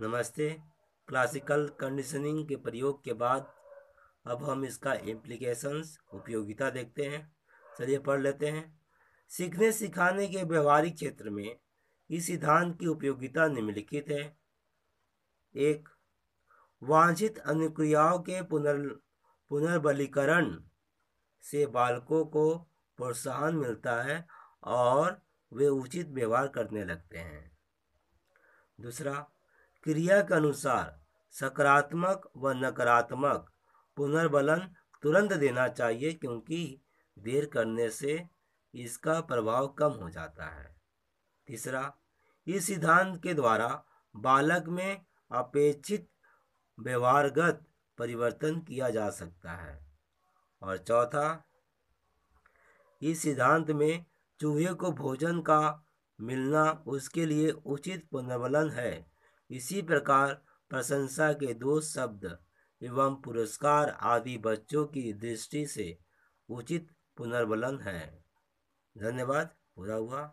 नमस्ते classical conditioning के प्रयोग के बाद अब हम इसका एप्लीकेशंस उपयोगिता देखते हैं चलिए पढ़ लेते हैं सीखने सिखाने के व्यवहारिक क्षेत्र में इस सिद्धांत की उपयोगिता निम्नलिखित है एक वांछित अनुक्रियाओं के पुनर् पुनर्बलीकरण से बालकों को प्रोत्साहन मिलता है और वे उचित व्यवहार करने लगते हैं दूसरा क्रिया के अनुसार सकारात्मक व नकारात्मक पुनर्बलन तुरंत देना चाहिए क्योंकि देर करने से इसका प्रभाव कम हो जाता है तीसरा इस सिद्धांत के द्वारा बालक में अपेक्षित व्यवहारगत परिवर्तन किया जा सकता है और चौथा इस सिद्धांत में चूहे को भोजन का मिलना उसके लिए उचित पुनर्बलन है इसी प्रकार प्रशंसा के दो शब्द एवं पुरस्कार आदि बच्चों की दृष्टि से उचित पुनर्बलन है धन्यवाद पूरा हुआ